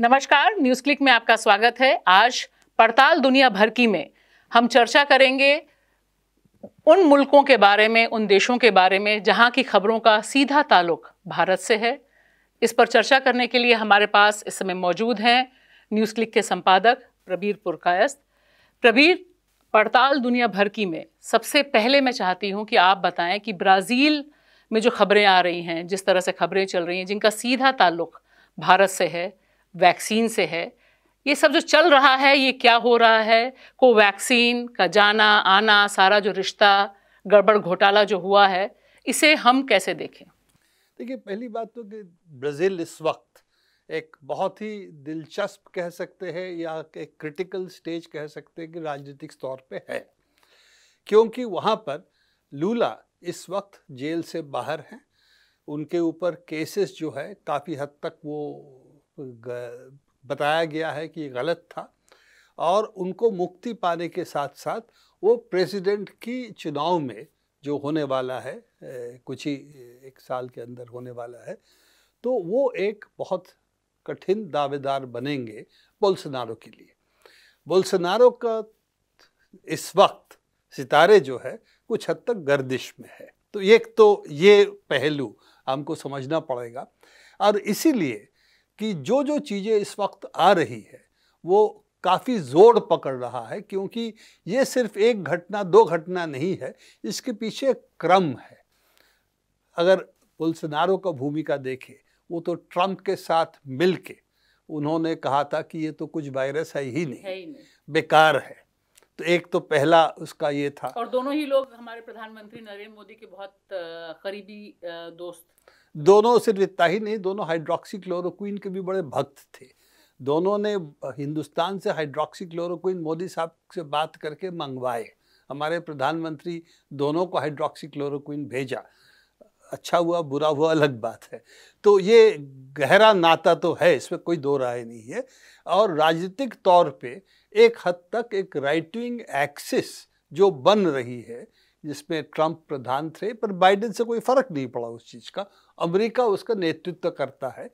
नमस्कार news click में आपका स्वागत है आज पड़ताल दुनिया भर की में हम चर्चा करेंगे उन मुल्कों के बारे में उन देशों के बारे में जहां की खबरों का सीधा ताल्लुक भारत से है इस पर चर्चा करने के लिए हमारे पास इस समय मौजूद हैं न्यूज़ क्लिक के संपादक प्रबीर पुरकायस्त प्रबीर पड़ताल दुनिया भर की में सबसे पहले मैं चाहती हूँ कि आप बताएं कि ब्राज़ील में जो खबरें आ रही हैं जिस तरह से खबरें चल रही हैं जिनका सीधा ताल्लुक भारत से है वैक्सीन से है ये सब जो चल रहा है ये क्या हो रहा है को वैक्सीन का जाना आना सारा जो रिश्ता गड़बड़ घोटाला जो हुआ है इसे हम कैसे देखें देखिए पहली बात तो कि ब्राज़ील इस वक्त एक बहुत ही दिलचस्प कह सकते हैं या एक क्रिटिकल स्टेज कह सकते हैं कि राजनीतिक तौर पे है क्योंकि वहाँ पर लूला इस वक्त जेल से बाहर हैं उनके ऊपर केसेस जो है काफ़ी हद तक वो बताया गया है कि गलत था और उनको मुक्ति पाने के साथ साथ वो प्रेसिडेंट की चुनाव में जो होने वाला है कुछ ही एक साल के अंदर होने वाला है तो वो एक बहुत कठिन दावेदार बनेंगे बोल्सनारो के लिए बोल्सनारो का इस वक्त सितारे जो है कुछ हद तक गर्दिश में है तो एक तो ये पहलू हमको समझना पड़ेगा और इसीलिए कि जो जो चीज़ें इस वक्त आ रही है वो काफ़ी जोर पकड़ रहा है क्योंकि ये सिर्फ एक घटना दो घटना नहीं है इसके पीछे क्रम है अगर बोल्सनारो का भूमिका देखें वो तो ट्रंप के साथ मिल के उन्होंने कहा था कि ये तो कुछ वायरस है ही नहीं, है ही नहीं। बेकार है तो एक तो पहला उसका ये था और दोनों ही लोग हमारे प्रधानमंत्री नरेंद्र मोदी के बहुत करीबी दोस्त दोनों सिर्फ इतना ही नहीं दोनों हाइड्रोक्सी क्लोरोक्वीन के भी बड़े भक्त थे दोनों ने हिंदुस्तान से हाइड्रोक्सी क्लोरोक्वीन मोदी साहब से बात करके मंगवाए हमारे प्रधानमंत्री दोनों को हाइड्रोक्सी क्लोरोक्वीन भेजा अच्छा हुआ बुरा हुआ अलग बात है तो ये गहरा नाता तो है इसमें कोई दो राय नहीं है और राजनीतिक तौर पे एक हद तक एक राइट विंग एक्सिस जो बन रही है जिसमें ट्रंप प्रधान थे पर बाइडेन से कोई फ़र्क नहीं पड़ा उस चीज़ का अमेरिका उसका नेतृत्व करता है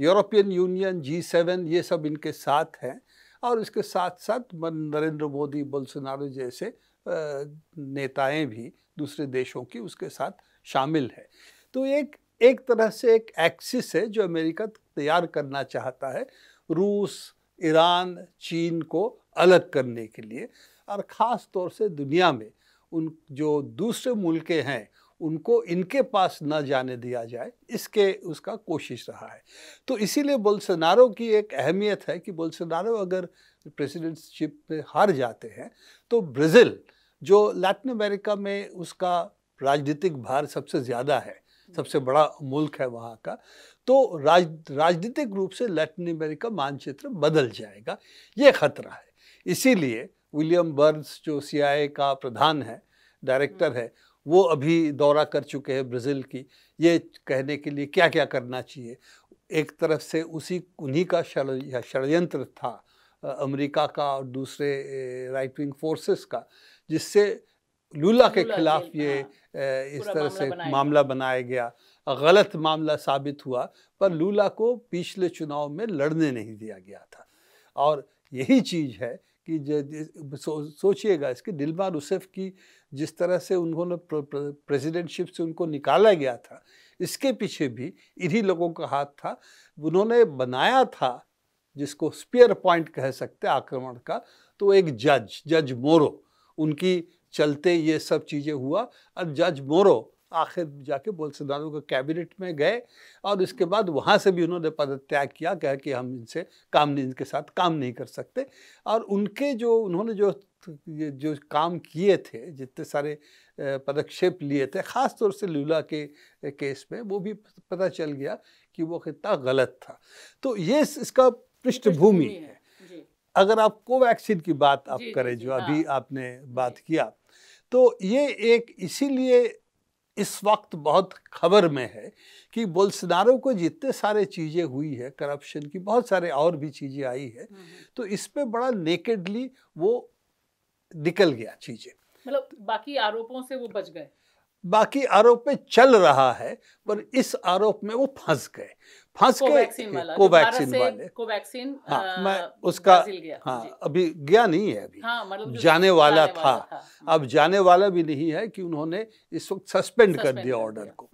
यूरोपियन यूनियन जी सेवन ये सब इनके साथ हैं और इसके साथ साथ नरेंद्र मोदी बोल्सोनारो जैसे नेताएं भी दूसरे देशों की उसके साथ शामिल है तो एक एक तरह से एक एक्सिस है जो अमेरिका तैयार करना चाहता है रूस ईरान चीन को अलग करने के लिए और ख़ास तौर से दुनिया में उन जो दूसरे मुल्कें हैं उनको इनके पास न जाने दिया जाए इसके उसका कोशिश रहा है तो इसीलिए बोलसनारो की एक अहमियत है कि बोलसनारो अगर प्रेसिडेंटशिप में हार जाते हैं तो ब्राज़ील जो लैटिन अमेरिका में उसका राजनीतिक भार सबसे ज़्यादा है सबसे बड़ा मुल्क है वहाँ का तो राज राजनीतिक रूप से लैटिन अमेरिका मानचित्र बदल जाएगा ये खतरा है इसीलिए विलियम बर्न्स जो सीआईए का प्रधान है डायरेक्टर हम्म। है वो अभी दौरा कर चुके हैं ब्राज़ील की ये कहने के लिए क्या क्या करना चाहिए एक तरफ से उसी उन्हीं का षडयंत्र था अमेरिका का और दूसरे राइट विंग फोर्सेस का जिससे लूला के खिलाफ ये हाँ, इस तरह से मामला बनाया गया गलत मामला साबित हुआ पर हाँ। लूला को पिछले चुनाव में लड़ने नहीं दिया गया था और यही चीज़ है कि सो, सोचिएगा इसके दिलमा रूसफ की जिस तरह से उन्होंने प्रेसिडेंटशिप से उनको निकाला गया था इसके पीछे भी इन्हीं लोगों का हाथ था उन्होंने बनाया था जिसको स्पियर पॉइंट कह सकते आक्रमण का तो एक जज जज मोरो उनकी चलते ये सब चीज़ें हुआ और जज मोरो आखिर जाके बोल बोलसदारों के कैबिनेट में गए और इसके बाद वहाँ से भी उन्होंने पदत्याग किया कहा कि हम इनसे काम नहीं इनके साथ काम नहीं कर सकते और उनके जो उन्होंने जो जो काम किए थे जितने सारे पदक्षेप लिए थे ख़ास तौर से लूला के केस में वो भी पता चल गया कि वो कितना गलत था तो ये इसका पृष्ठभूमि है अगर आप कोवैक्सीन की बात आप करें जो हाँ। अभी आपने बात किया तो ये एक इसीलिए इस वक्त बहुत खबर में है कि बोलसनारो को जितने सारे चीज़ें हुई है करप्शन की बहुत सारे और भी चीज़ें आई है हम्म, हम्म। तो इस पर बड़ा नेकेडली वो निकल गया चीज़ें मतलब बाकी आरोपों से वो बच गए बाकी आरोप पे चल रहा है पर इस आरोप में वो फंस गए फंस गए कोवैक्सीन वाले कोवैक्सीन हाँ मैं उसका गया, हाँ अभी गया नहीं है अभी हाँ, मतलब जाने वाला था, वाला था अब जाने वाला भी नहीं है कि उन्होंने इस वक्त सस्पेंड कर दिया ऑर्डर को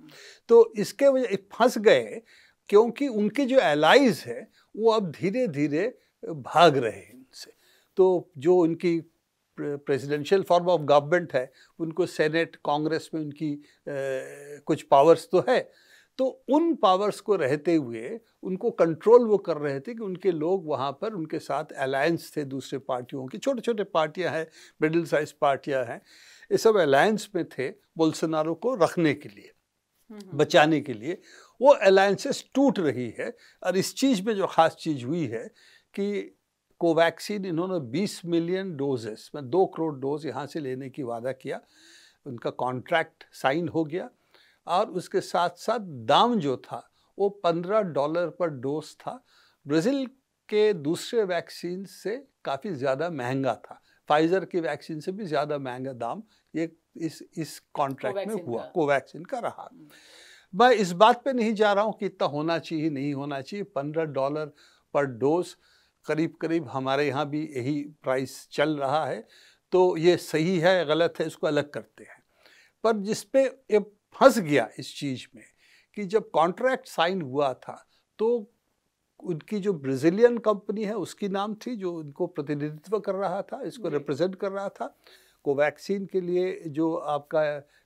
तो इसके वजह फंस गए क्योंकि उनके जो एलाइज है वो अब धीरे धीरे भाग रहे हैं इनसे तो जो उनकी प्रेसिडेंशियल फॉर्म ऑफ गवर्नमेंट है उनको सेनेट कांग्रेस में उनकी आ, कुछ पावर्स तो है तो उन पावर्स को रहते हुए उनको कंट्रोल वो कर रहे थे कि उनके लोग वहाँ पर उनके साथ अलायंस थे दूसरे पार्टियों के छोटे छोटे पार्टियाँ हैं मिडिल साइज पार्टियाँ हैं ये सब अलायंस में थे बोलसनारों को रखने के लिए हम्म, हम्म। बचाने के लिए वो अलायंसेस टूट रही है और इस चीज़ में जो ख़ास चीज़ हुई है कि कोवैक्सीन इन्होंने 20 मिलियन डोजेस में दो करोड़ डोज यहाँ से लेने की वादा किया उनका कॉन्ट्रैक्ट साइन हो गया और उसके साथ साथ दाम जो था वो 15 डॉलर पर डोज था ब्राज़ील के दूसरे वैक्सीन से काफ़ी ज़्यादा महंगा था फाइज़र की वैक्सीन से भी ज़्यादा महंगा दाम ये इस इस कॉन्ट्रैक्ट में हुआ कोवैक्सीन का रहा हम्म। मैं इस बात पे नहीं जा रहा हूँ कि इतना होना चाहिए नहीं होना चाहिए पंद्रह डॉलर पर डोज करीब करीब हमारे यहाँ भी यही प्राइस चल रहा है तो ये सही है गलत है इसको अलग करते हैं पर जिस पे ये फंस गया इस चीज़ में कि जब कॉन्ट्रैक्ट साइन हुआ था तो उनकी जो ब्राज़ीलियन कंपनी है उसकी नाम थी जो उनको प्रतिनिधित्व कर रहा था इसको रिप्रेजेंट कर रहा था कोवैक्सीन के लिए जो आपका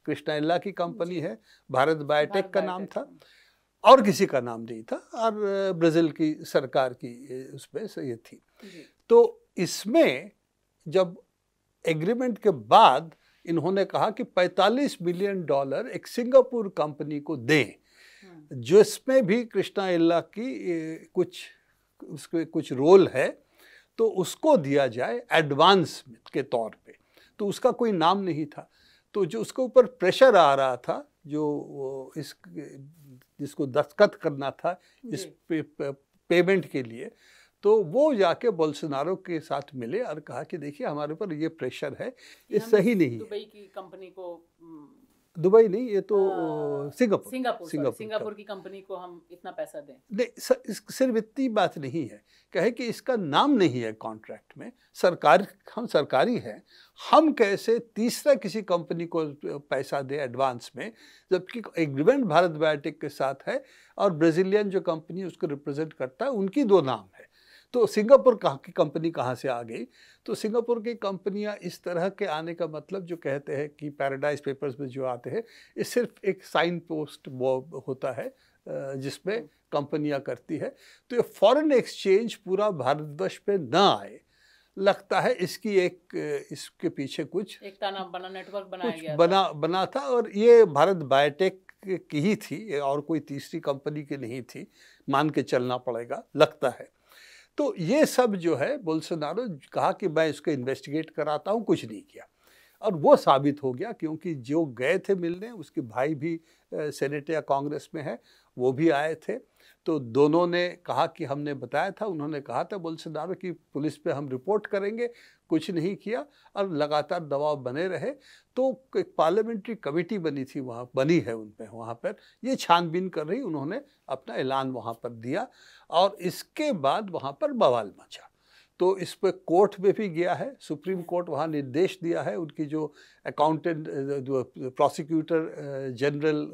कृष्णाइल्ला की कंपनी है भारत बायोटेक का नाम था और किसी का नाम नहीं था और ब्राज़ील की सरकार की उसमें ये थी तो इसमें जब एग्रीमेंट के बाद इन्होंने कहा कि 45 मिलियन डॉलर एक सिंगापुर कंपनी को दें हाँ। जिसमें भी कृष्णा इल्ला की कुछ उसके कुछ रोल है तो उसको दिया जाए एडवांस के तौर पे तो उसका कोई नाम नहीं था तो जो उसके ऊपर प्रेशर आ रहा था जो इस जिसको दस्तखत करना था इस पे, पे, पेमेंट के लिए तो वो जाके बोलसनारो के साथ मिले और कहा कि देखिए हमारे ऊपर ये प्रेशर है ये सही नहीं है दुबई की कंपनी को दुबई नहीं ये तो सिंगापुर सिंगापुर सिंगापुर, सिंगापुर की कंपनी को हम इतना पैसा दें नहीं सिर्फ इतनी बात नहीं है कहे कि इसका नाम नहीं है कॉन्ट्रैक्ट में सरकार हम सरकारी हैं हम कैसे तीसरा किसी कंपनी को पैसा दें एडवांस में जबकि एग्रीमेंट भारत बायोटेक के साथ है और ब्राज़ीलियन जो कंपनी उसको रिप्रेजेंट करता है उनकी दो नाम है तो सिंगापुर कहाँ की कंपनी कहाँ से आ गई तो सिंगापुर की कंपनियाँ इस तरह के आने का मतलब जो कहते हैं कि पैराडाइज पेपर्स में जो आते हैं ये सिर्फ एक साइन पोस्ट होता है जिसमें हम्म। कंपनियाँ करती है तो ये फॉरेन एक्सचेंज पूरा भारतवर्ष पे ना आए लगता है इसकी एक इसके पीछे कुछ एक ताना बना नेटवर्क बनाया गया बना था। बना था और ये भारत बायोटेक की ही थी और कोई तीसरी कंपनी की नहीं थी मान के चलना पड़ेगा लगता है तो ये सब जो है बोलसनारो कहा कि मैं इसको इन्वेस्टिगेट कराता हूँ कुछ नहीं किया और वो साबित हो गया क्योंकि जो गए थे मिलने उसके भाई भी सेनेट या कांग्रेस में है वो भी आए थे तो दोनों ने कहा कि हमने बताया था उन्होंने कहा था बोलसनारो कि पुलिस पे हम रिपोर्ट करेंगे कुछ नहीं किया और लगातार दबाव बने रहे तो एक पार्लियामेंट्री कमेटी बनी थी वहाँ बनी है उन पर वहाँ पर ये छानबीन कर रही उन्होंने अपना ऐलान वहाँ पर दिया और इसके बाद वहाँ पर बवाल मचा तो इस पर कोर्ट में भी गया है सुप्रीम कोर्ट वहाँ निर्देश दिया है उनकी जो अकाउंटेंट जो प्रोसिक्यूटर जनरल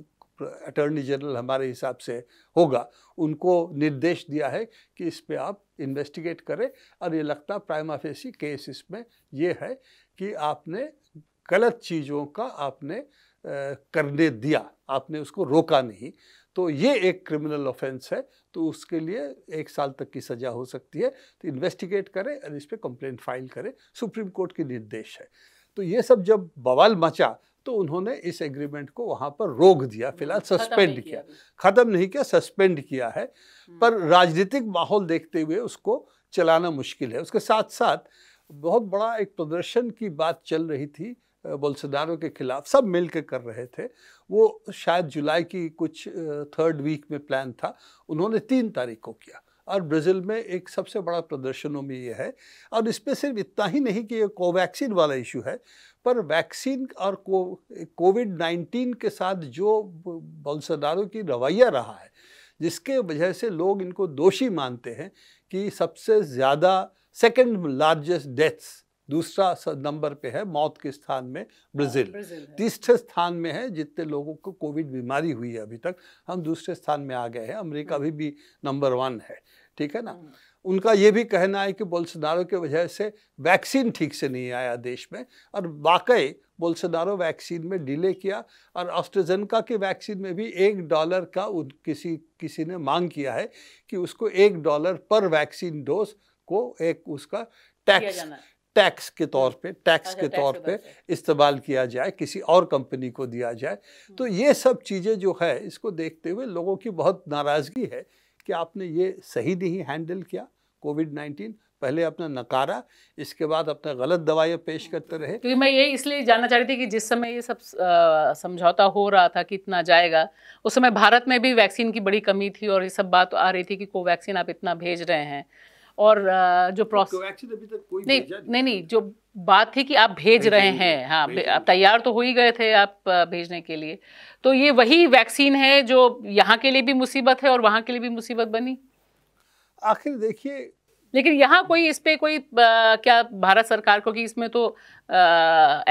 अटॉर्नी जनरल हमारे हिसाब से होगा उनको निर्देश दिया है कि इस पर आप इन्वेस्टिगेट करें और ये लगता प्राइमा फेसी केस इसमें ये है कि आपने गलत चीज़ों का आपने करने दिया आपने उसको रोका नहीं तो ये एक क्रिमिनल ऑफेंस है तो उसके लिए एक साल तक की सज़ा हो सकती है तो इन्वेस्टिगेट करें और इस पर कंप्लेंट फाइल करें सुप्रीम कोर्ट की निर्देश है तो ये सब जब बवाल मचा तो उन्होंने इस एग्रीमेंट को वहाँ पर रोक दिया हाँ, फिलहाल सस्पेंड किया ख़त्म नहीं किया सस्पेंड किया है हम्म। पर राजनीतिक माहौल देखते हुए उसको चलाना मुश्किल है उसके साथ साथ बहुत बड़ा एक प्रदर्शन की बात चल रही थी बोलसदारों के खिलाफ सब मिल के कर रहे थे वो शायद जुलाई की कुछ थर्ड वीक में प्लान था उन्होंने तीन तारीख को किया और ब्राज़ील में एक सबसे बड़ा प्रदर्शनों में ये है और इसमें सिर्फ इतना ही नहीं कि ये कोवैक्सीन वाला इशू है पर वैक्सीन और कोविड नाइन्टीन के साथ जो बोल्सोनारो की रवैया रहा है जिसके वजह से लोग इनको दोषी मानते हैं कि सबसे ज़्यादा सेकंड लार्जेस्ट डेथ्स दूसरा नंबर पे है मौत के स्थान में ब्राज़ील हाँ, तीसरे स्थान में है जितने लोगों को कोविड बीमारी हुई है अभी तक हम दूसरे स्थान में आ गए हैं अमेरिका हाँ। अभी भी नंबर वन है ठीक है ना हाँ। उनका ये भी कहना है कि बोलसदारों के वजह से वैक्सीन ठीक से नहीं आया देश में और वाकई बोलसदारों वैक्सीन में डिले किया और ऑस्ट्रेजनका के वैक्सीन में भी एक डॉलर का उन किसी किसी ने मांग किया है कि उसको एक डॉलर पर वैक्सीन डोज को एक उसका टैक्स टैक्स के तौर हाँ, पे टैक्स अच्छा, के तौर पे इस्तेमाल किया जाए किसी और कंपनी को दिया जाए तो हम्म। ये सब चीज़ें जो है इसको देखते हुए लोगों की बहुत नाराज़गी है कि आपने ये सही नहीं हैंडल किया कोविड नाइन्टीन पहले अपना नकारा इसके बाद अपना गलत दवाइयाँ पेश करते रहे क्योंकि मैं ये इसलिए जानना चाह रही थी कि जिस समय ये सब समझौता हो रहा था कि इतना जाएगा उस समय भारत में भी वैक्सीन की बड़ी कमी थी और ये सब बात आ रही थी कि कोवैक्सीन आप इतना भेज रहे हैं और जो प्रोसेस तो अभी तक कोई नहीं नहीं नहीं जो बात थी कि आप भेज रहे हैं हाँ आप तैयार तो हो ही गए थे आप भेजने के लिए तो ये वही वैक्सीन है जो यहाँ के लिए भी मुसीबत है और वहाँ के लिए भी मुसीबत बनी आखिर देखिए लेकिन यहाँ कोई इस पर कोई आ, क्या भारत सरकार को कि इसमें तो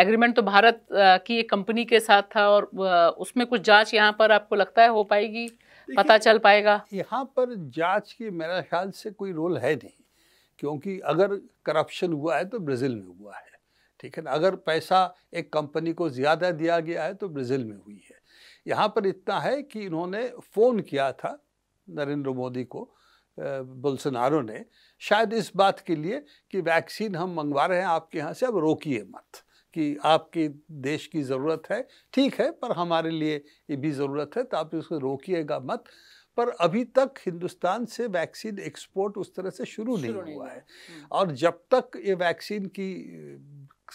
एग्रीमेंट तो भारत आ, की एक कंपनी के साथ था और आ, उसमें कुछ जांच यहाँ पर आपको लगता है हो पाएगी पता चल पाएगा यहाँ पर जांच की मेरा ख्याल से कोई रोल है नहीं क्योंकि अगर करप्शन हुआ है तो ब्राज़ील में हुआ है ठीक है ना अगर पैसा एक कंपनी को ज़्यादा दिया गया है तो ब्राज़ील में हुई है यहाँ पर इतना है कि इन्होंने फ़ोन किया था नरेंद्र मोदी को बुलसनारो ने शायद इस बात के लिए कि वैक्सीन हम मंगवा रहे हैं आपके यहाँ से अब रोकिए मत कि आपकी देश की ज़रूरत है ठीक है पर हमारे लिए ये भी ज़रूरत है तो आप इसको रोकिएगा मत पर अभी तक हिंदुस्तान से वैक्सीन एक्सपोर्ट उस तरह से शुरू, नहीं, नहीं हुआ है हम्म। और जब तक ये वैक्सीन की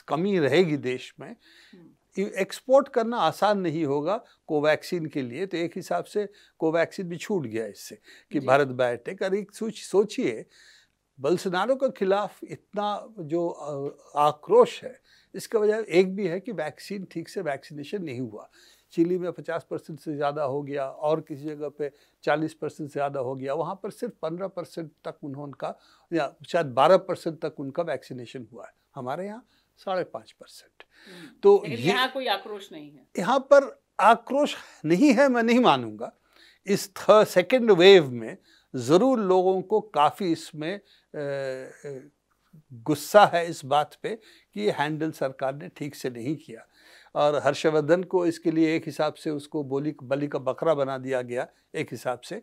कमी रहेगी देश में हम्म। एक्सपोर्ट करना आसान नहीं होगा कोवैक्सीन के लिए तो एक हिसाब से कोवैक्सीन भी छूट गया इससे कि भारत बायोटेक और एक सोचिए बल्सनारों के खिलाफ इतना जो आक्रोश है इसका वजह एक भी है कि वैक्सीन ठीक से वैक्सीनेशन नहीं हुआ चिली में 50 परसेंट से ज़्यादा हो गया और किसी जगह पे 40 परसेंट से ज़्यादा हो गया वहाँ पर सिर्फ 15 परसेंट तक का या शायद 12 परसेंट तक उनका वैक्सीनेशन हुआ है हमारे यहाँ साढ़े पाँच परसेंट हम्म। तो यहाँ कोई आक्रोश नहीं है यहाँ पर आक्रोश नहीं है मैं नहीं मानूंगा इस सेकेंड वेव में ज़रूर लोगों को काफ़ी इसमें गुस्सा है इस बात पे कि हैंडल सरकार ने ठीक से नहीं किया और हर्षवर्धन को इसके लिए एक हिसाब से उसको बोली बली का बकरा बना दिया गया एक हिसाब से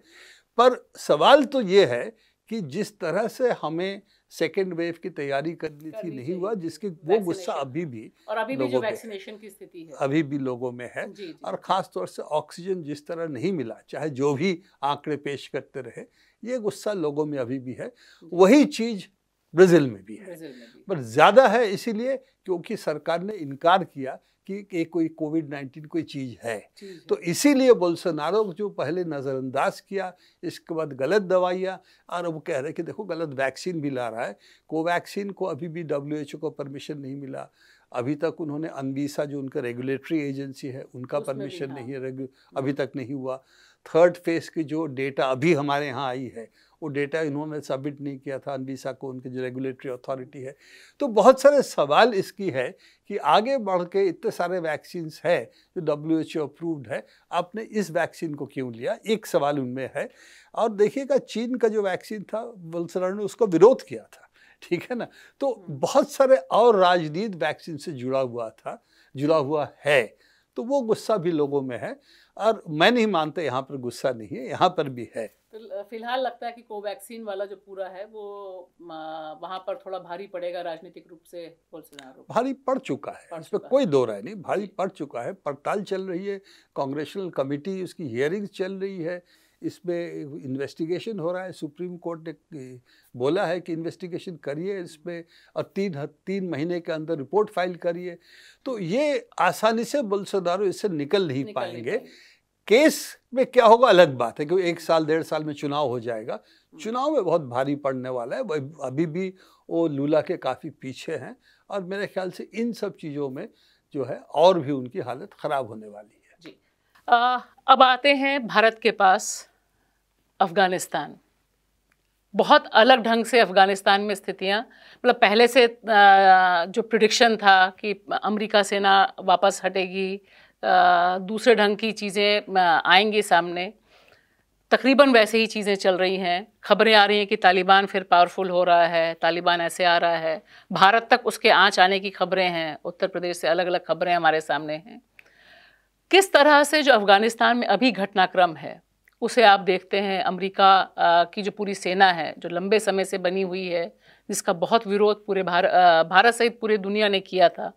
पर सवाल तो ये है कि जिस तरह से हमें सेकेंड वेव की तैयारी करनी थी नहीं हुआ जिसकी वो गुस्सा अभी भी और अभी भी जो वैक्सीनेशन की स्थिति है अभी भी लोगों में है जी, जी, और ख़ास तौर से ऑक्सीजन जिस तरह नहीं मिला चाहे जो भी आंकड़े पेश करते रहे ये गुस्सा लोगों में अभी भी है वही चीज़ ब्राज़ील में भी है पर ज़्यादा है इसीलिए क्योंकि सरकार ने इनकार किया कि एक कोई कोविड नाइन्टीन कोई चीज़ है तो इसीलिए बोलसनारो जो पहले नज़रअंदाज किया इसके बाद गलत दवाइयाँ और वो कह रहे कि देखो गलत वैक्सीन भी ला रहा है कोवैक्सीन को अभी भी डब्ल्यू एच ओ को परमिशन नहीं मिला अभी तक उन्होंने अनबीसा जो उनका रेगुलेटरी एजेंसी है उनका परमिशन नहीं है हम्म। अभी तक नहीं हुआ थर्ड फेज की जो डेटा अभी हमारे यहाँ आई है वो डेटा इन्होंने सबमिट नहीं किया था अनबीसा को उनकी जो रेगुलेटरी अथॉरिटी है तो बहुत सारे सवाल इसकी है कि आगे बढ़ के इतने सारे वैक्सीन है जो डब्ल्यू एच अप्रूव्ड है आपने इस वैक्सीन को क्यों लिया एक सवाल उनमें है और देखिएगा चीन का जो वैक्सीन था बोलसरान ने उसको विरोध किया था ठीक है ना तो हम्म। बहुत सारे और राजनीत वैक्सीन से जुड़ा हुआ था जुड़ा हुआ है तो वो गुस्सा भी लोगों में है और मैं नहीं मानता यहाँ पर गुस्सा नहीं है यहाँ पर भी है फिलहाल लगता है कि कोवैक्सीन वाला जो पूरा है वो वहाँ पर थोड़ा भारी पड़ेगा राजनीतिक रूप से बोलसोनारो भारी पड़ चुका है इस पर कोई दो राय नहीं भारी पड़ चुका है पड़ताल चल रही है कांग्रेशनल कमेटी उसकी हियरिंग चल रही है इसमें इन्वेस्टिगेशन हो रहा है सुप्रीम कोर्ट ने बोला है कि इन्वेस्टिगेशन करिए इसमें और तीन तीन महीने के अंदर रिपोर्ट फाइल करिए तो ये आसानी से बोलसोनारो इससे निकल नहीं निकल पाएंगे नहीं केस में क्या होगा अलग बात है क्योंकि एक साल डेढ़ साल में चुनाव हो जाएगा चुनाव में बहुत भारी पड़ने वाला है अभी भी वो लूला के काफ़ी पीछे हैं और मेरे ख्याल से इन सब चीज़ों में जो है और भी उनकी हालत ख़राब होने वाली है जी आ, अब आते हैं भारत के पास अफ़गानिस्तान बहुत अलग ढंग से अफ़गानिस्तान में स्थितियां मतलब पहले से जो प्रिडिक्शन था कि अमेरिका सेना वापस हटेगी दूसरे ढंग की चीज़ें आएंगी सामने तकरीबन वैसे ही चीज़ें चल रही हैं खबरें आ रही हैं कि तालिबान फिर पावरफुल हो रहा है तालिबान ऐसे आ रहा है भारत तक उसके आँच आने की खबरें हैं उत्तर प्रदेश से अलग अलग खबरें हमारे सामने हैं किस तरह से जो अफ़गानिस्तान में अभी घटनाक्रम है उसे आप देखते हैं अमेरिका की जो पूरी सेना है जो लंबे समय से बनी हुई है जिसका बहुत विरोध पूरे भार, भारत सहित पूरे दुनिया ने किया था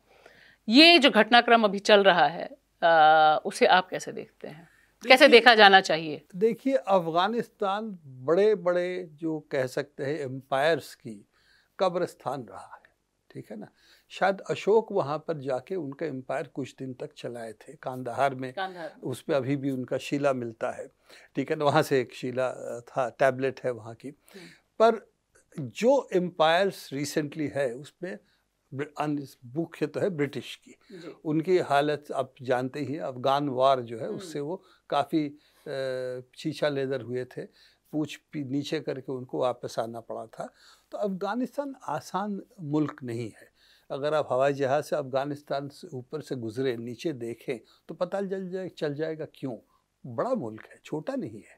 ये जो घटनाक्रम अभी चल रहा है उसे आप कैसे देखते हैं कैसे देखा जाना चाहिए देखिए अफगानिस्तान बड़े बड़े जो कह सकते हैं एम्पायर्स की कब्रस्तान रहा है ठीक है ना शायद अशोक वहाँ पर जाके उनका एम्पायर कुछ दिन तक चलाए थे कांदाहार में कांदाहार। उस पर अभी भी उनका शिला मिलता है ठीक है ना वहाँ से एक शिला था टैबलेट है वहाँ की हम्म। पर जो एम्पायर्स रिसेंटली है उसमें मुख्य तो है ब्रिटिश की उनकी हालत आप जानते ही अफगान वार जो है उससे हम्म। वो काफ़ी शीशा लेदर हुए थे पूछ नीचे करके उनको वापस आना पड़ा था तो अफ़गानिस्तान आसान मुल्क नहीं है अगर आप हवाई जहाज़ से अफ़गानिस्तान से ऊपर से गुजरे नीचे देखें तो पता चल जाए चल जाएगा क्यों बड़ा मुल्क है छोटा नहीं है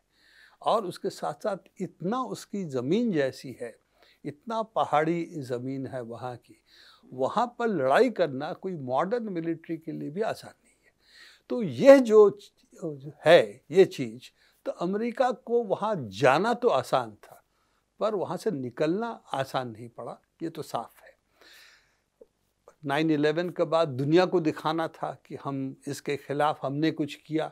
और उसके साथ साथ इतना उसकी ज़मीन जैसी है इतना पहाड़ी ज़मीन है वहाँ की वहाँ पर लड़ाई करना कोई मॉडर्न मिलिट्री के लिए भी आसान नहीं है तो यह जो है ये चीज़ तो अमेरिका को वहाँ जाना तो आसान था पर वहाँ से निकलना आसान नहीं पड़ा ये तो साफ है नाइन इलेवन के बाद दुनिया को दिखाना था कि हम इसके खिलाफ हमने कुछ किया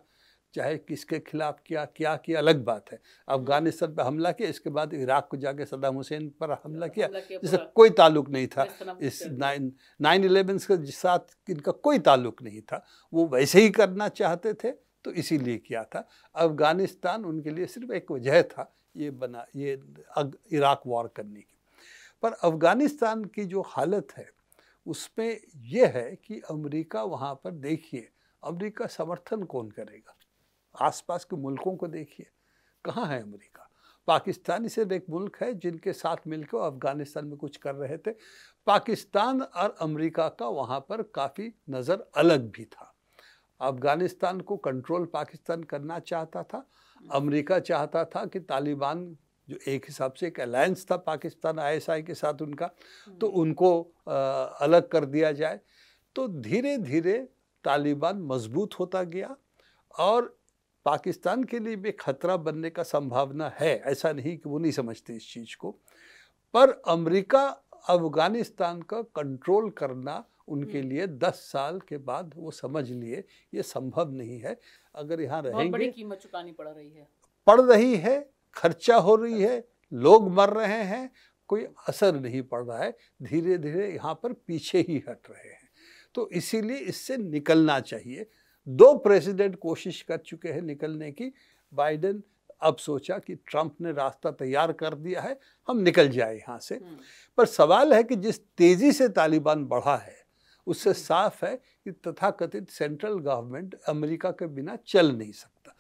चाहे किसके खिलाफ किया क्या किया अलग बात है अफगानिस्तान हम्म। पर हमला किया इसके बाद इराक को जाके सदाम हुसैन पर हमला किया जिसका कोई ताल्लुक नहीं था इस नाइन नाइन इलेवन के साथ इनका कोई ताल्लुक नहीं था वो वैसे ही करना चाहते थे तो इसीलिए किया था अफगानिस्तान उनके लिए सिर्फ एक वजह था ये बना ये इराक वॉर करने की पर अफ़गानिस्तान की जो हालत है उसमें यह है कि अमेरिका वहाँ पर देखिए अमेरिका समर्थन कौन करेगा आसपास के मुल्कों को देखिए कहाँ है अमेरिका पाकिस्तान ही सिर्फ एक मुल्क है जिनके साथ मिलकर अफ़गानिस्तान में कुछ कर रहे थे पाकिस्तान और अमेरिका का वहाँ पर काफ़ी नज़र अलग भी था अफ़गानिस्तान को कंट्रोल पाकिस्तान करना चाहता था अमेरिका चाहता था कि तालिबान जो एक हिसाब से एक अलायंस था पाकिस्तान आईएसआई के साथ उनका तो हम्म। उनको आ, अलग कर दिया जाए तो धीरे धीरे तालिबान मजबूत होता गया और पाकिस्तान के लिए भी खतरा बनने का संभावना है ऐसा नहीं कि वो नहीं समझते इस चीज़ को पर अमेरिका अफगानिस्तान का कंट्रोल करना उनके हम्म। लिए दस साल के बाद वो समझ लिए ये संभव नहीं है अगर यहाँ रहेंगे बड़ी कीमत चुकानी पड़ रही है पड़ रही है खर्चा हो रही अच्छा। है लोग मर रहे हैं कोई असर नहीं पड़ रहा है धीरे धीरे यहाँ पर पीछे ही हट रहे हैं तो इसीलिए इससे निकलना चाहिए दो प्रेसिडेंट कोशिश कर चुके हैं निकलने की बाइडेन अब सोचा कि ट्रंप ने रास्ता तैयार कर दिया है हम निकल जाए यहाँ से हम्म। पर सवाल है कि जिस तेज़ी से तालिबान बढ़ा है उससे हम्म। साफ है कि तथाकथित सेंट्रल गवर्नमेंट अमेरिका के बिना चल नहीं सकता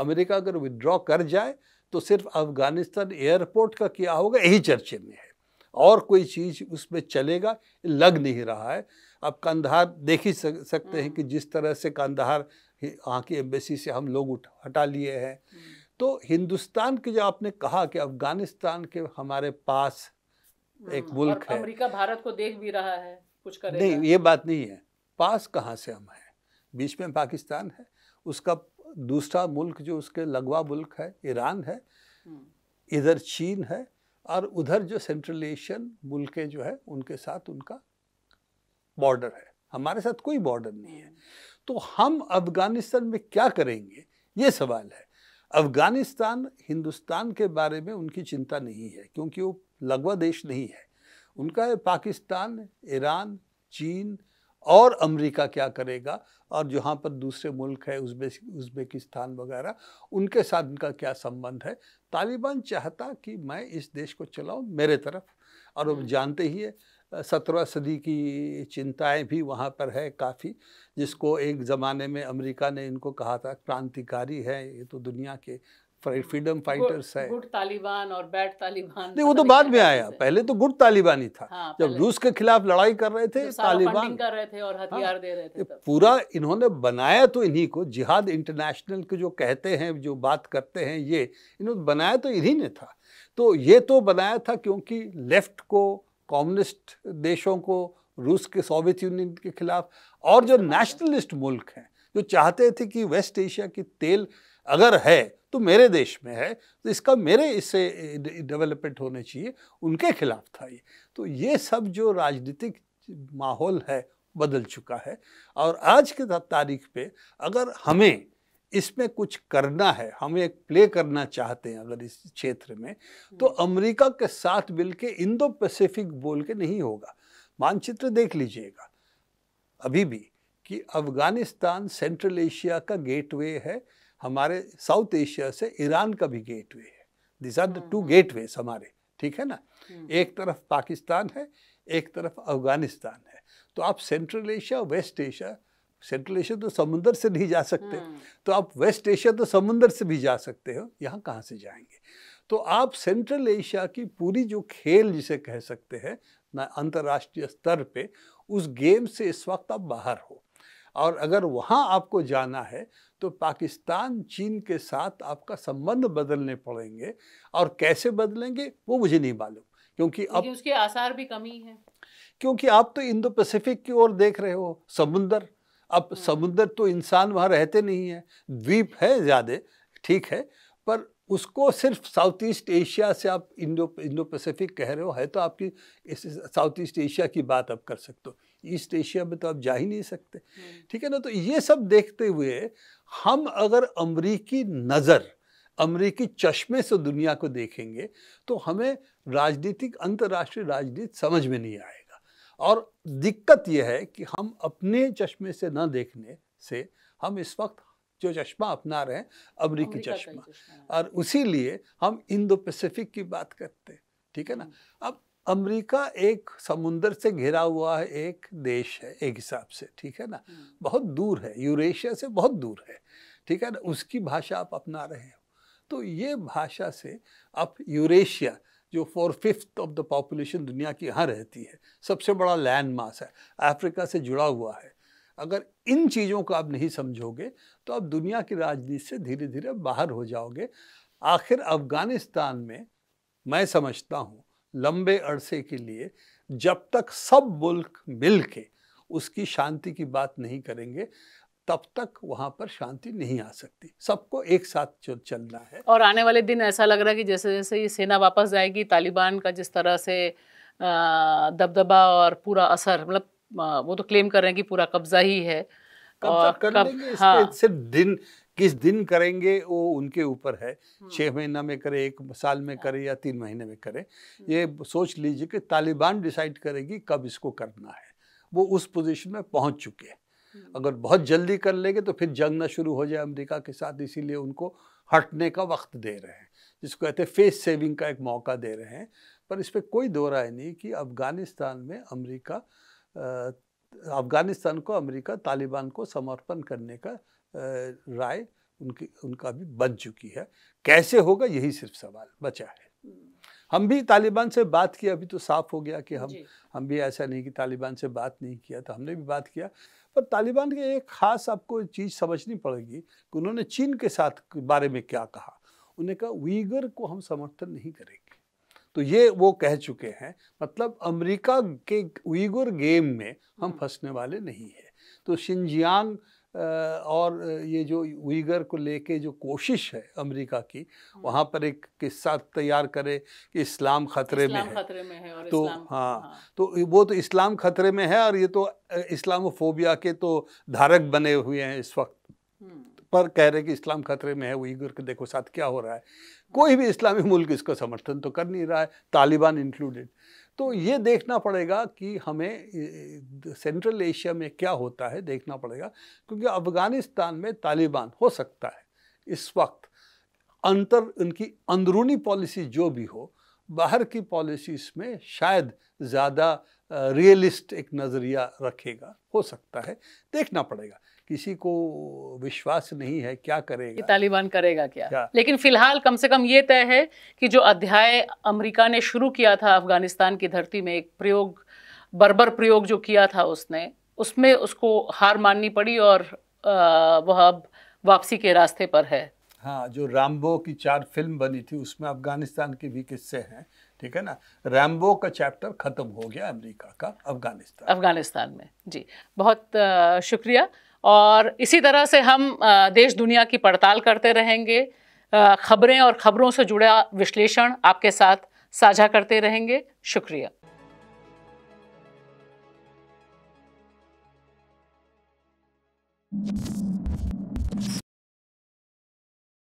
अमेरिका अगर विदड्रॉ कर जाए तो सिर्फ अफगानिस्तान एयरपोर्ट का क्या होगा यही चर्चे में है और कोई चीज़ उसमें चलेगा लग नहीं रहा है अब कंधार देख ही सक, सकते हैं हम्म। कि जिस तरह से कंधार वहाँ की एम्बेसी से हम लोग उठ हटा लिए हैं हम्म। तो हिंदुस्तान की जो आपने कहा कि अफगानिस्तान के हमारे पास हम्म, एक मुल्क है अमेरिका भारत को देख भी रहा है कुछ कर नहीं ये बात नहीं है पास कहाँ से हम हैं बीच में पाकिस्तान है उसका दूसरा मुल्क जो उसके लगवा मुल्क है ईरान है इधर चीन है और उधर जो सेंट्रल एशियन मुल्कें जो है उनके साथ उनका बॉर्डर है हमारे साथ कोई बॉर्डर नहीं है तो हम अफगानिस्तान में क्या करेंगे ये सवाल है अफगानिस्तान हिंदुस्तान के बारे में उनकी चिंता नहीं है क्योंकि वो लगवा देश नहीं है उनका है पाकिस्तान ईरान चीन और अमेरिका क्या करेगा और जहाँ पर दूसरे मुल्क है उज्बे उज्बेकिस्तान वगैरह उनके साथ उनका क्या संबंध है तालिबान चाहता कि मैं इस देश को चलाऊँ मेरे तरफ और वो हम्म। जानते ही है सत्रह सदी की चिंताएं भी वहाँ पर है काफ़ी जिसको एक ज़माने में अमेरिका ने इनको कहा था क्रांतिकारी है ये तो दुनिया के हाँ। फ्रीडम फाइटर्स है गुड तालिबान और बैड तालिबान नहीं वो तो बाद में आया पहले तो गुड तालिबान ही था हाँ, जब रूस के खिलाफ लड़ाई कर रहे थे तालिबान कर रहे थे और हाँ। हथियार हाँ, दे रहे थे पूरा इन्होंने बनाया तो इन्हीं को जिहाद इंटरनेशनल के जो कहते हैं जो बात करते हैं ये इन्होंने बनाया तो इन्हीं ने था तो ये तो बनाया था क्योंकि लेफ्ट को कम्युनिस्ट देशों को रूस के सोवियत यूनियन के खिलाफ और जो नेशनलिस्ट मुल्क हैं जो चाहते थे कि वेस्ट एशिया की तेल अगर है तो मेरे देश में है तो इसका मेरे इससे डेवलपमेंट होने चाहिए उनके खिलाफ था ये तो ये सब जो राजनीतिक माहौल है बदल चुका है और आज के तारीख पे अगर हमें इसमें कुछ करना है हम एक प्ले करना चाहते हैं अगर इस क्षेत्र में तो हम्म। अमेरिका के साथ मिल के इंडो पैसिफिक बोल के नहीं होगा मानचित्र देख लीजिएगा अभी भी कि अफगानिस्तान सेंट्रल एशिया का गेटवे है हमारे साउथ एशिया से ईरान का भी गेटवे है this are the two gateways हमारे ठीक है ना हम्म। एक तरफ पाकिस्तान है एक तरफ अफगानिस्तान है तो आप central Asia west Asia central Asia तो समुद्र से नहीं जा सकते हम्म। तो आप वेस्ट एशिया तो समुद्र से भी जा सकते हो यहाँ कहाँ से जाएंगे तो आप सेंट्रल एशिया की पूरी जो खेल जिसे कह सकते हैं ना अंतर्राष्ट्रीय स्तर पे उस गेम से इस वक्त आप बाहर हो और अगर वहाँ आपको जाना है तो पाकिस्तान चीन के साथ आपका संबंध बदलने पड़ेंगे और कैसे बदलेंगे वो मुझे नहीं मालूम क्योंकि अब उसके आसार भी कमी है क्योंकि आप तो इंडो पैसिफिक की ओर देख रहे हो समुंदर अब हाँ। समुद्र तो इंसान वहाँ रहते नहीं है द्वीप है ज़्यादा ठीक है पर उसको सिर्फ साउथ ईस्ट एशिया से आप इंडो इंडो पैसिफिक कह रहे हो है तो आपकी साउथ ईस्ट एशिया की बात आप कर सकते हो ईस्ट एशिया में तो आप जा ही नहीं सकते हम्म। ठीक है ना तो ये सब देखते हुए हम अगर अमरीकी नज़र अमरीकी चश्मे से दुनिया को देखेंगे तो हमें राजनीतिक अंतर्राष्ट्रीय राजनीति समझ में नहीं आएगी और दिक्कत यह है कि हम अपने चश्मे से न देखने से हम इस वक्त जो चश्मा अपना रहे हैं अमरीकी चश्मा और उसी लिए हम इंडो पैसिफिक की बात करते हैं ठीक है ना हम्म। अब अमेरिका एक समुंदर से घिरा हुआ है एक देश है एक हिसाब से ठीक है ना हम्म। बहुत दूर है यूरेशिया से बहुत दूर है ठीक है ना उसकी भाषा आप अपना रहे हो तो ये भाषा से आप यूरेशिया जो four fifth of the population दुनिया की यहाँ रहती है सबसे बड़ा लैंड मास है अफ्रीका से जुड़ा हुआ है अगर इन चीज़ों को आप नहीं समझोगे तो आप दुनिया की राजनीति से धीरे धीरे बाहर हो जाओगे आखिर अफ़गानिस्तान में मैं समझता हूँ लंबे अरसे के लिए जब तक सब मुल्क मिल के उसकी शांति की बात नहीं करेंगे तब तक वहाँ पर शांति नहीं आ सकती सबको एक साथ चलना है और आने वाले दिन ऐसा लग रहा है कि जैसे जैसे ये सेना वापस जाएगी तालिबान का जिस तरह से दबदबा और पूरा असर मतलब वो तो क्लेम कर रहे हैं कि पूरा कब्जा ही है कर कब, हाँ। सिर्फ दिन किस दिन करेंगे वो उनके ऊपर है हम्म। छः महीना में करे एक साल में करे या तीन महीने में करे हम्म। ये सोच लीजिए कि तालिबान डिसाइड करेगी कब इसको करना है वो उस पोजीशन में पहुंच चुके हैं हम्म। अगर बहुत जल्दी कर लेंगे तो फिर जंग ना शुरू हो जाए अमेरिका के साथ इसीलिए उनको हटने का वक्त दे रहे हैं जिसको कहते हैं फेस सेविंग का एक मौका दे रहे हैं पर इस पर कोई दो राय नहीं कि अफ़गानिस्तान में अमरीका अफ़गानिस्तान को अमेरिका तालिबान को समर्पण करने का राय उनकी उनका भी बन चुकी है कैसे होगा यही सिर्फ सवाल बचा है हम्म। हम भी तालिबान से बात की अभी तो साफ हो गया कि हम हम भी ऐसा नहीं कि तालिबान से बात नहीं किया तो हमने भी बात किया पर तालिबान की एक खास आपको चीज़ समझनी पड़ेगी कि उन्होंने चीन के साथ के बारे में क्या कहा उन्हें कहा वीगर को हम समर्थन नहीं करेंगे तो ये वो कह चुके हैं मतलब अमेरिका के वीगर गेम में हम हम्म। फंसने वाले नहीं हैं तो शिंजियांग और ये जो उइगर को लेके जो कोशिश है अमेरिका की हम्म। वहाँ पर एक किस्सा तैयार करे कि इस्लाम खतरे में है, खतरे में है और तो इस्लाम, हाँ, हाँ तो वो तो इस्लाम खतरे में है और ये तो इस्लामोफोबिया के तो धारक बने हुए हैं इस वक्त हम्म। पर कह रहे कि इस्लाम खतरे में है उइगर के देखो साथ क्या हो रहा है हम्म। कोई भी इस्लामी मुल्क इसका समर्थन तो कर नहीं रहा है तालिबान इंक्लूडेड तो ये देखना पड़ेगा कि हमें सेंट्रल एशिया में क्या होता है देखना पड़ेगा क्योंकि अफगानिस्तान में तालिबान हो सकता है इस वक्त अंतर उनकी अंदरूनी पॉलिसी जो भी हो बाहर की पॉलिसीज़ में शायद ज़्यादा रियलिस्ट एक नज़रिया रखेगा हो सकता है देखना पड़ेगा किसी को विश्वास नहीं है क्या करेगा कि तालिबान करेगा क्या, क्या? लेकिन फिलहाल कम से कम ये तय है कि जो अध्याय अमेरिका ने शुरू किया था अफगानिस्तान की धरती में एक प्रयोग बर्बर प्रयोग जो किया था उसने उसमें उसको हार माननी पड़ी और वह अब वापसी के रास्ते पर है हाँ जो रामबो की चार फिल्म बनी थी उसमें अफगानिस्तान के भी किस्से हैं ठीक है ना रैम्बो का चैप्टर ख़त्म हो गया अमेरिका का अफगानिस्तान अफगानिस्तान में जी बहुत शुक्रिया और इसी तरह से हम देश दुनिया की पड़ताल करते रहेंगे खबरें और खबरों से जुड़ा विश्लेषण आपके साथ साझा करते रहेंगे शुक्रिया you.